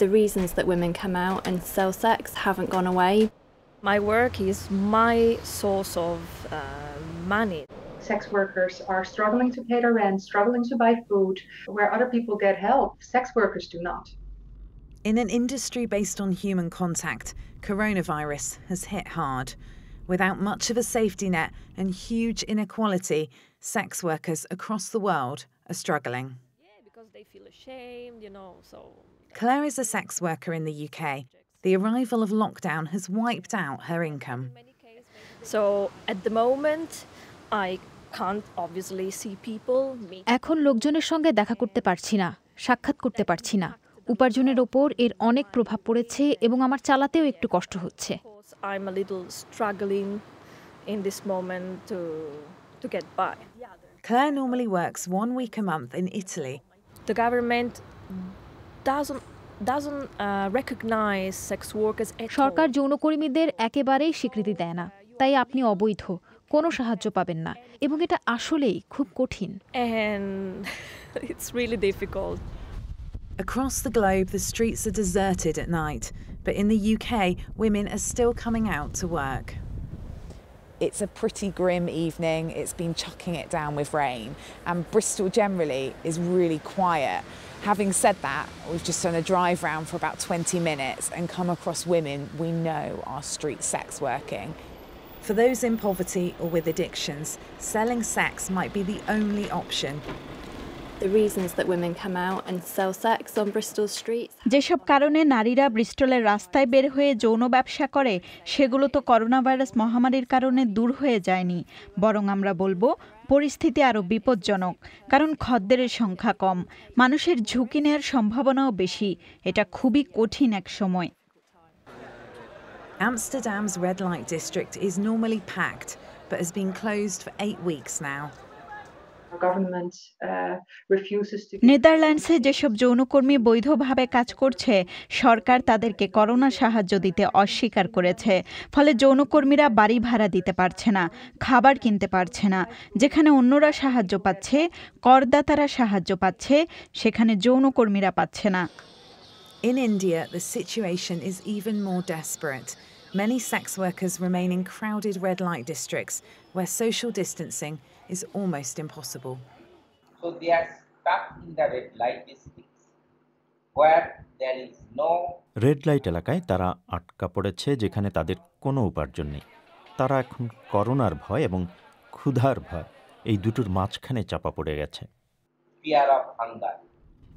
the reasons that women come out and sell sex haven't gone away. My work is my source of uh, money. Sex workers are struggling to pay their rent, struggling to buy food. Where other people get help, sex workers do not. In an industry based on human contact, coronavirus has hit hard. Without much of a safety net and huge inequality, sex workers across the world are struggling. Yeah, because they feel ashamed, you know, so Claire is a sex worker in the UK. The arrival of lockdown has wiped out her income. So at the moment, I can't obviously see people. এখন লোকজনের সঙ্গে দেখা করতে পারছি না সাক্ষাৎ করতে পারছি না উপার্জনের ওপর এর অনেক প্রভাব পড়েছে এবং আমার চালাতেও একটু কষ্ট হচ্ছে I'm a little struggling in this moment to to get by. Claire normally works one week a month in Italy. The government সরকার যৌনকর্মীদের একেবারেই স্বীকৃতি দেয় না তাই আপনি অবৈধ কোনো সাহায্য পাবেন না এবং এটা আসলেই খুব কঠিন Across the globe, the streets are deserted at night, but in the UK, women are still coming out to work. It's a pretty grim evening. It's been chucking it down with rain, and Bristol generally is really quiet. Having said that, we've just done a drive round for about 20 minutes and come across women we know are street sex working. For those in poverty or with addictions, selling sex might be the only option, যেসব কারণে নারীরা ব্রিস্টলের রাস্তায় বের হয়ে যৌন ব্যবসা করে সেগুলো তো করোনা ভাইরাস মহামারীর কারণে দূর হয়ে যায়নি বরং আমরা বলবো পরিস্থিতি আরও বিপজ্জনক কারণ খদ্দের সংখ্যা কম মানুষের ঝুঁকি নেওয়ার সম্ভাবনাও বেশি এটা খুবই কঠিন এক সময় Amsterdam's red light district is normally packed, but has been closed for eight weeks now. Uh, নেদারল্যান্ডসে যেসব যৌনকর্মী বৈধভাবে কাজ করছে সরকার তাদেরকে করোনা সাহায্য দিতে অস্বীকার করেছে ফলে যৌনকর্মীরা বাড়ি ভাড়া দিতে পারছে না খাবার কিনতে পারছে না যেখানে অন্যরা সাহায্য পাচ্ছে করদাতারা সাহায্য পাচ্ছে সেখানে যৌনকর্মীরা পাচ্ছে না in India the situation is even more desperate many sex workers remain in crowded red light districts where social distancing is almost impossible. So they are stuck in the red light districts where there is no red light এলাকায় তারা আটকা পড়েছে যেখানে তাদের কোনো উপার্জন নেই তারা এখন করোনার ভয় এবং ক্ষুধার ভয় এই দুটোর মাঝখানে চাপা পড়ে গেছে fear of hunger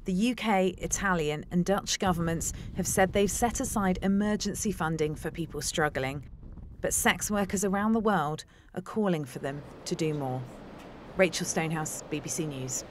The UK, Italian, and Dutch governments have said they've set aside emergency funding for people struggling. But sex workers around the world are calling for them to do more. Rachel Stonehouse, BBC News.